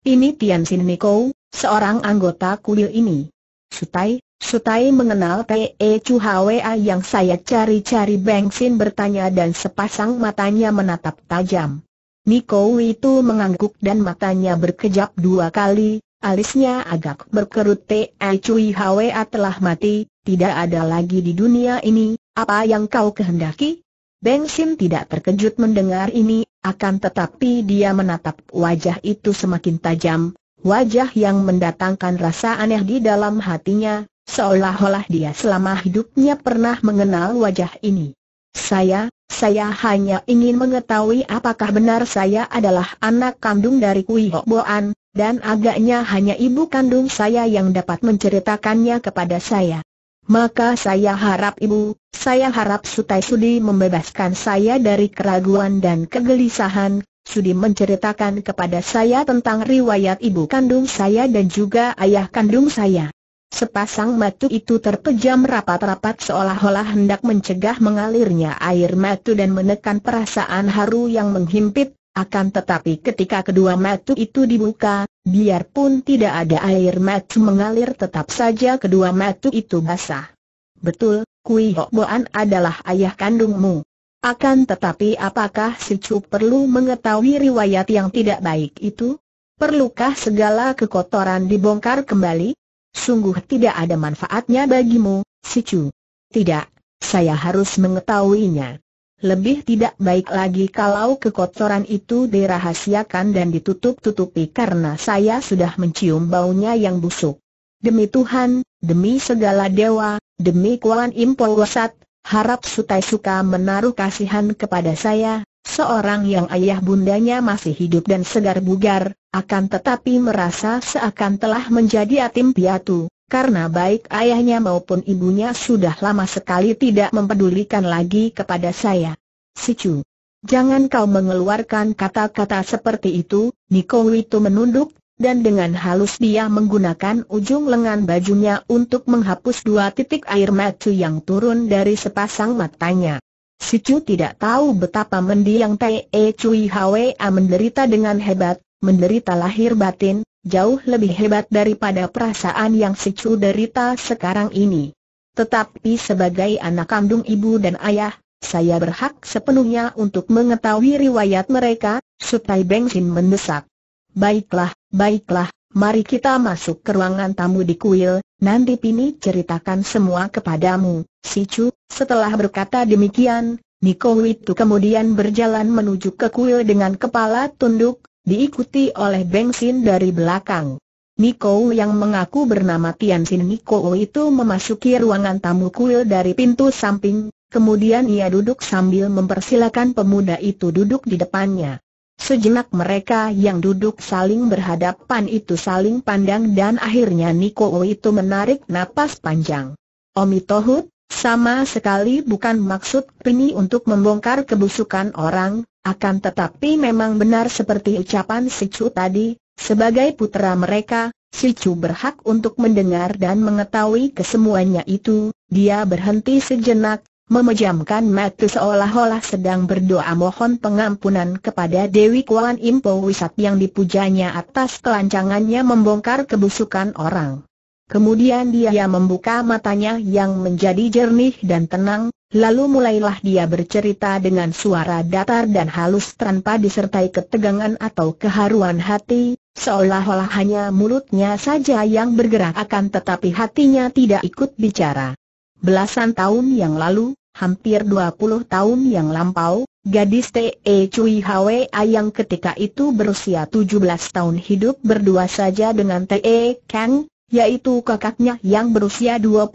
Ini Tian Sin Niko, seorang anggota kuil ini. Sutai, Sutai mengenal T.E. Chu Hwa yang saya cari-cari Bengsin bertanya dan sepasang matanya menatap tajam. Niko itu mengangguk dan matanya berkejap dua kali, alisnya agak berkerut T.E. Chu Hwa telah mati, tidak ada lagi di dunia ini, apa yang kau kehendaki? Bengsin tidak terkejut mendengar ini, akan tetapi dia menatap wajah itu semakin tajam, wajah yang mendatangkan rasa aneh di dalam hatinya, Seolah-olah dia selama hidupnya pernah mengenal wajah ini. Saya, saya hanya ingin mengetahui apakah benar saya adalah anak kandung dari Kui Boan, dan agaknya hanya ibu kandung saya yang dapat menceritakannya kepada saya. Maka saya harap ibu, saya harap Sutai Sudi membebaskan saya dari keraguan dan kegelisahan, Sudi menceritakan kepada saya tentang riwayat ibu kandung saya dan juga ayah kandung saya. Sepasang matu itu terpejam rapat-rapat seolah-olah hendak mencegah mengalirnya air matu dan menekan perasaan haru yang menghimpit, akan tetapi ketika kedua matu itu dibuka, biarpun tidak ada air matu mengalir tetap saja kedua matu itu basah. Betul, Kui Hok adalah ayah kandungmu. Akan tetapi apakah si Chu perlu mengetahui riwayat yang tidak baik itu? Perlukah segala kekotoran dibongkar kembali? sungguh tidak ada manfaatnya bagimu, si Chu. Tidak, saya harus mengetahuinya. Lebih tidak baik lagi kalau kekotoran itu dirahasiakan dan ditutup-tutupi karena saya sudah mencium baunya yang busuk. Demi Tuhan, demi segala dewa, demi Kuan Impolwasat, harap Sutai suka menaruh kasihan kepada saya, Seorang yang ayah bundanya masih hidup dan segar bugar, akan tetapi merasa seakan telah menjadi yatim piatu, karena baik ayahnya maupun ibunya sudah lama sekali tidak mempedulikan lagi kepada saya. Sicu, jangan kau mengeluarkan kata-kata seperti itu, Niko itu menunduk, dan dengan halus dia menggunakan ujung lengan bajunya untuk menghapus dua titik air mata yang turun dari sepasang matanya. Si Chu tidak tahu betapa mendiang Te Cui Hwa menderita dengan hebat, menderita lahir batin, jauh lebih hebat daripada perasaan yang si Chu derita sekarang ini. Tetapi sebagai anak kandung ibu dan ayah, saya berhak sepenuhnya untuk mengetahui riwayat mereka, Sutai Bengsin mendesak. Baiklah, baiklah, Mari kita masuk ke ruangan tamu di kuil, nanti Pini ceritakan semua kepadamu, si Chu. Setelah berkata demikian, Niko Witu kemudian berjalan menuju ke kuil dengan kepala tunduk, diikuti oleh Beng Xin dari belakang. Niko yang mengaku bernama Tian Tiansin Niko itu memasuki ruangan tamu kuil dari pintu samping, kemudian ia duduk sambil mempersilakan pemuda itu duduk di depannya. Sejenak mereka yang duduk saling berhadapan itu saling pandang dan akhirnya Niko itu menarik napas panjang. Omi Tohut, sama sekali bukan maksud ini untuk membongkar kebusukan orang, akan tetapi memang benar seperti ucapan si tadi, sebagai putera mereka, si Chu berhak untuk mendengar dan mengetahui kesemuanya itu, dia berhenti sejenak, memejamkan mata seolah-olah sedang berdoa mohon pengampunan kepada Dewi Kuan Impo Wisat yang dipujanya atas kelancangannya membongkar kebusukan orang. Kemudian dia membuka matanya yang menjadi jernih dan tenang, lalu mulailah dia bercerita dengan suara datar dan halus tanpa disertai ketegangan atau keharuan hati, seolah-olah hanya mulutnya saja yang bergerak akan tetapi hatinya tidak ikut bicara. Belasan tahun yang lalu, hampir 20 tahun yang lampau, gadis T.E. Cui Hwa yang ketika itu berusia 17 tahun hidup berdua saja dengan T.E. Kang, yaitu kakaknya yang berusia 25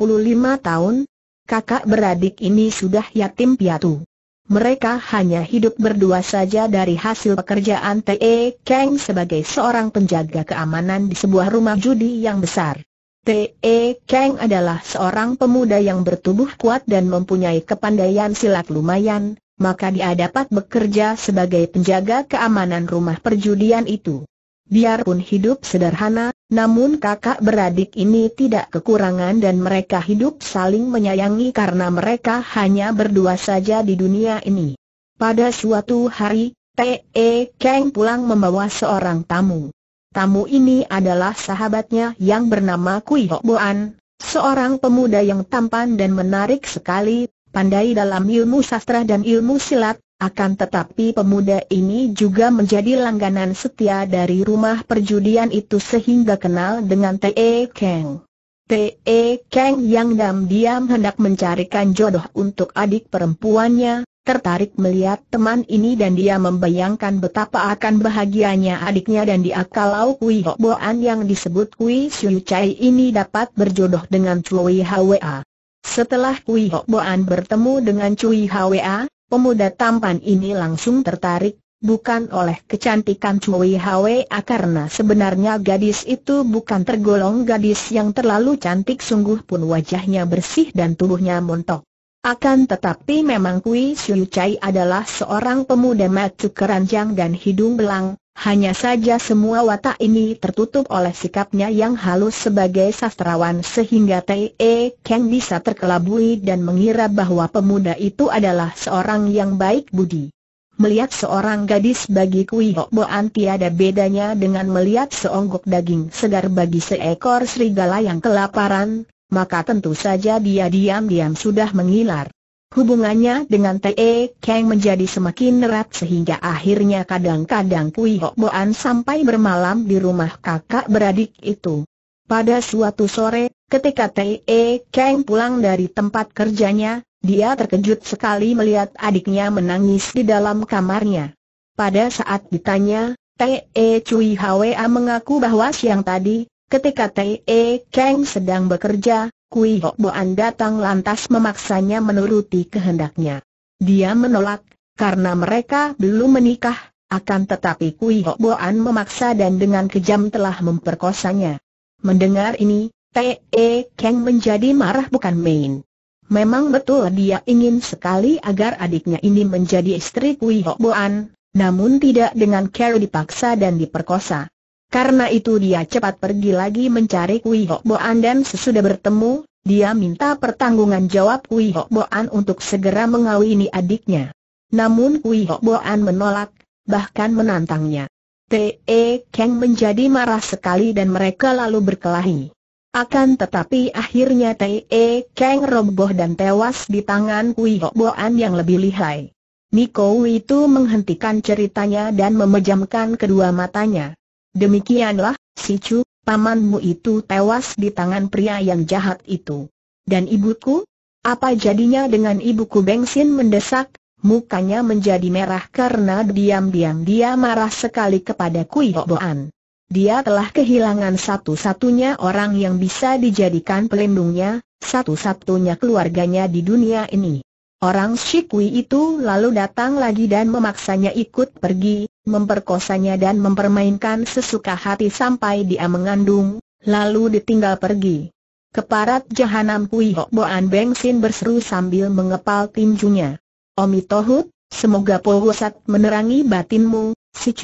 tahun. Kakak beradik ini sudah yatim piatu. Mereka hanya hidup berdua saja dari hasil pekerjaan T.E. Kang sebagai seorang penjaga keamanan di sebuah rumah judi yang besar. T.E. Kang adalah seorang pemuda yang bertubuh kuat dan mempunyai kepandaian silat lumayan, maka dia dapat bekerja sebagai penjaga keamanan rumah perjudian itu. Biarpun hidup sederhana, namun kakak beradik ini tidak kekurangan dan mereka hidup saling menyayangi karena mereka hanya berdua saja di dunia ini. Pada suatu hari, T.E. Kang pulang membawa seorang tamu. Tamu ini adalah sahabatnya yang bernama Kui Hok Boan, seorang pemuda yang tampan dan menarik sekali, pandai dalam ilmu sastra dan ilmu silat, akan tetapi pemuda ini juga menjadi langganan setia dari rumah perjudian itu sehingga kenal dengan T.E. Kang. T.E. Kang yang diam-diam hendak mencarikan jodoh untuk adik perempuannya, tertarik melihat teman ini dan dia membayangkan betapa akan bahagianya adiknya dan dia kalau Kui Ho Boan yang disebut Kui Siu Chai ini dapat berjodoh dengan Cui Hwa. Setelah Kui Ho Boan bertemu dengan Cui Hwa, pemuda tampan ini langsung tertarik, bukan oleh kecantikan Cui Hwa karena sebenarnya gadis itu bukan tergolong gadis yang terlalu cantik sungguh pun wajahnya bersih dan tubuhnya montok. Akan tetapi memang Kui Siu Chai adalah seorang pemuda macu keranjang dan hidung belang, hanya saja semua watak ini tertutup oleh sikapnya yang halus sebagai sastrawan sehingga T.E. Kang bisa terkelabui dan mengira bahwa pemuda itu adalah seorang yang baik budi. Melihat seorang gadis bagi Kui Hok Boan tiada bedanya dengan melihat seonggok daging segar bagi seekor serigala yang kelaparan, maka tentu saja dia diam-diam sudah mengilar. Hubungannya dengan T.E. Kang menjadi semakin erat sehingga akhirnya kadang-kadang Kui Hok Boan sampai bermalam di rumah kakak beradik itu. Pada suatu sore, ketika T.E. Kang pulang dari tempat kerjanya, dia terkejut sekali melihat adiknya menangis di dalam kamarnya. Pada saat ditanya, T.E. Cui Hwa mengaku bahwa siang tadi, Ketika T.E. Kang sedang bekerja, Kui Hok Boan datang lantas memaksanya menuruti kehendaknya. Dia menolak, karena mereka belum menikah, akan tetapi Kui Hok Boan memaksa dan dengan kejam telah memperkosanya. Mendengar ini, T.E. Kang menjadi marah bukan main. Memang betul dia ingin sekali agar adiknya ini menjadi istri Kui Hok Boan, namun tidak dengan cara dipaksa dan diperkosa. Karena itu dia cepat pergi lagi mencari Kui Hok Boan dan sesudah bertemu, dia minta pertanggungan jawab Kui Hok Boan untuk segera mengawini adiknya. Namun Kui Hok Boan menolak, bahkan menantangnya. T.E. E Kang menjadi marah sekali dan mereka lalu berkelahi. Akan tetapi akhirnya T.E. E Kang roboh dan tewas di tangan Kui Hok Boan yang lebih lihai. Niko itu menghentikan ceritanya dan memejamkan kedua matanya. Demikianlah, si Chu, pamanmu itu tewas di tangan pria yang jahat itu. Dan ibuku? Apa jadinya dengan ibuku Bengsin mendesak, mukanya menjadi merah karena diam-diam dia marah sekali kepada Kui Boan. Dia telah kehilangan satu-satunya orang yang bisa dijadikan pelindungnya, satu-satunya keluarganya di dunia ini. Orang Shikui itu lalu datang lagi dan memaksanya ikut pergi, memperkosanya dan mempermainkan sesuka hati sampai dia mengandung, lalu ditinggal pergi. Keparat jahanam Kui Hok Boan Beng berseru sambil mengepal tinjunya. Omi Tohut, semoga Pohusat menerangi batinmu, si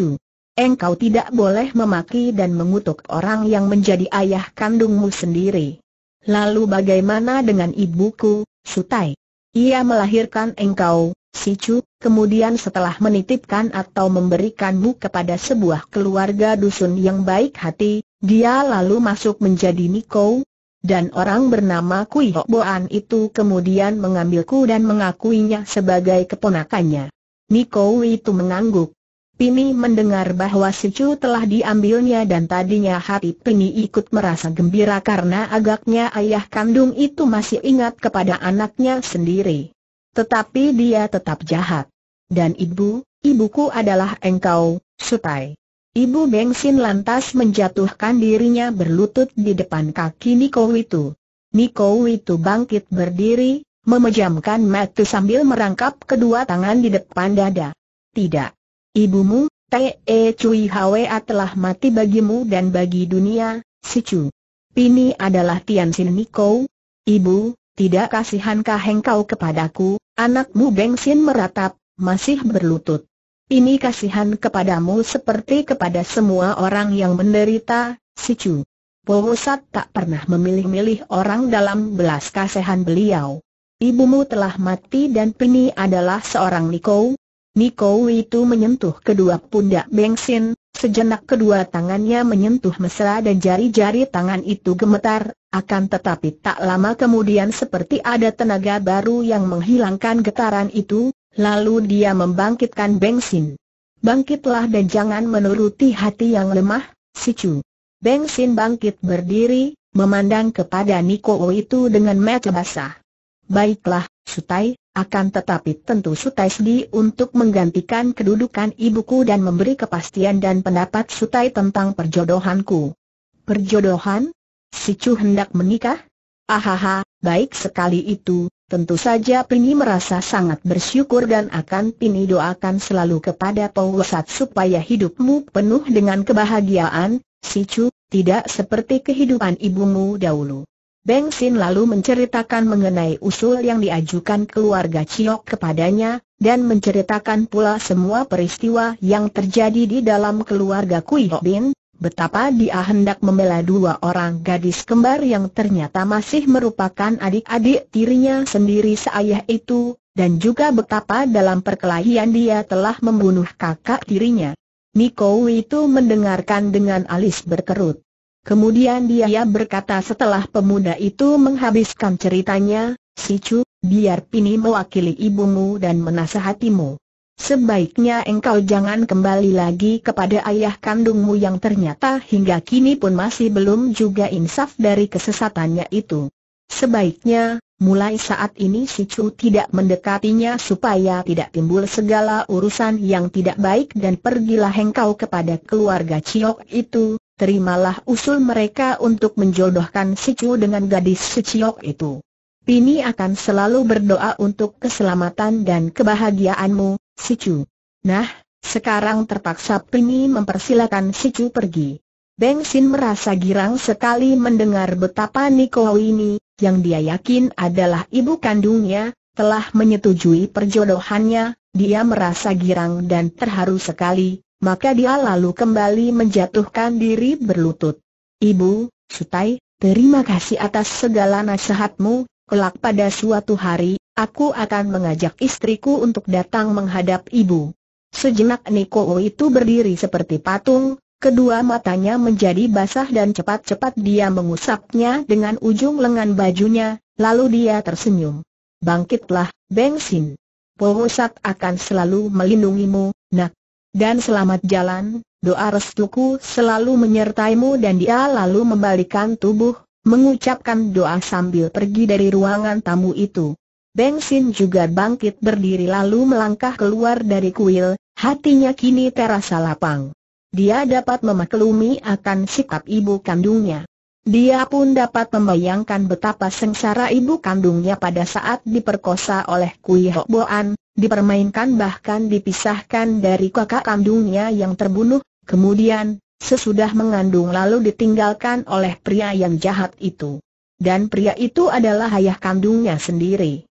Engkau tidak boleh memaki dan mengutuk orang yang menjadi ayah kandungmu sendiri. Lalu bagaimana dengan ibuku, Sutai? Ia melahirkan engkau, si Chu, kemudian setelah menitipkan atau memberikanmu kepada sebuah keluarga dusun yang baik hati, dia lalu masuk menjadi Niko, dan orang bernama Kui Boan itu kemudian mengambilku dan mengakuinya sebagai keponakannya. Niko itu mengangguk. Pini mendengar bahwa Chu telah diambilnya dan tadinya hati Pini ikut merasa gembira karena agaknya ayah kandung itu masih ingat kepada anaknya sendiri. Tetapi dia tetap jahat. Dan ibu, ibuku adalah engkau, Supai. Ibu Bengsin lantas menjatuhkan dirinya berlutut di depan kaki Niko Witu. Niko Witu bangkit berdiri, memejamkan mata sambil merangkap kedua tangan di depan dada. Tidak. Ibumu, Te e Cui Hwa telah mati bagimu dan bagi dunia, si Chu. Pini adalah Tian Sin Niko. Ibu, tidak kasihankah engkau kepadaku, anakmu Beng Sin meratap, masih berlutut. Ini kasihan kepadamu seperti kepada semua orang yang menderita, si Chu. Pohusat tak pernah memilih-milih orang dalam belas kasihan beliau. Ibumu telah mati dan Pini adalah seorang Niko, Niko itu menyentuh kedua pundak Bengsin, sejenak kedua tangannya menyentuh mesra dan jari-jari tangan itu gemetar, akan tetapi tak lama kemudian seperti ada tenaga baru yang menghilangkan getaran itu, lalu dia membangkitkan Bengsin. Bangkitlah dan jangan menuruti hati yang lemah, si Chu. Bengsin bangkit berdiri, memandang kepada Niko itu dengan mata basah. Baiklah, Sutai, akan tetapi tentu sutai Sutaisdi untuk menggantikan kedudukan ibuku dan memberi kepastian dan pendapat Sutai tentang perjodohanku. Perjodohan? Si Chu hendak menikah? Ahaha, baik sekali itu, tentu saja Pini merasa sangat bersyukur dan akan Pini doakan selalu kepada Powesat supaya hidupmu penuh dengan kebahagiaan, Si Chu, tidak seperti kehidupan ibumu dahulu. Beng Sin lalu menceritakan mengenai usul yang diajukan keluarga Chiok kepadanya, dan menceritakan pula semua peristiwa yang terjadi di dalam keluarga Kui Ho Bin, betapa dia hendak membela dua orang gadis kembar yang ternyata masih merupakan adik-adik tirinya sendiri seayah itu, dan juga betapa dalam perkelahian dia telah membunuh kakak tirinya. Niko itu mendengarkan dengan alis berkerut. Kemudian dia berkata setelah pemuda itu menghabiskan ceritanya, Si Chu, biar Pini mewakili ibumu dan menasehatimu. Sebaiknya engkau jangan kembali lagi kepada ayah kandungmu yang ternyata hingga kini pun masih belum juga insaf dari kesesatannya itu. Sebaiknya, mulai saat ini Si Chu tidak mendekatinya supaya tidak timbul segala urusan yang tidak baik dan pergilah engkau kepada keluarga Ciok itu, terimalah usul mereka untuk menjodohkan si Chu dengan gadis Seciok itu. Pini akan selalu berdoa untuk keselamatan dan kebahagiaanmu, si Chu. Nah, sekarang terpaksa Pini mempersilakan si Chu pergi. Beng Sin merasa girang sekali mendengar betapa Niko ini, yang dia yakin adalah ibu kandungnya, telah menyetujui perjodohannya, dia merasa girang dan terharu sekali, maka dia lalu kembali menjatuhkan diri berlutut. Ibu, Sutai, terima kasih atas segala nasihatmu, kelak pada suatu hari, aku akan mengajak istriku untuk datang menghadap ibu. Sejenak Niko itu berdiri seperti patung, Kedua matanya menjadi basah dan cepat-cepat dia mengusapnya dengan ujung lengan bajunya, lalu dia tersenyum. Bangkitlah, Beng Sin. Pohosat akan selalu melindungimu, nak, dan selamat jalan, doa restuku selalu menyertaimu dan dia lalu membalikan tubuh, mengucapkan doa sambil pergi dari ruangan tamu itu. Beng Sin juga bangkit berdiri lalu melangkah keluar dari kuil, hatinya kini terasa lapang. Dia dapat memaklumi akan sikap ibu kandungnya. Dia pun dapat membayangkan betapa sengsara ibu kandungnya pada saat diperkosa oleh Kui Hok Boan, dipermainkan bahkan dipisahkan dari kakak kandungnya yang terbunuh, kemudian, sesudah mengandung lalu ditinggalkan oleh pria yang jahat itu. Dan pria itu adalah ayah kandungnya sendiri.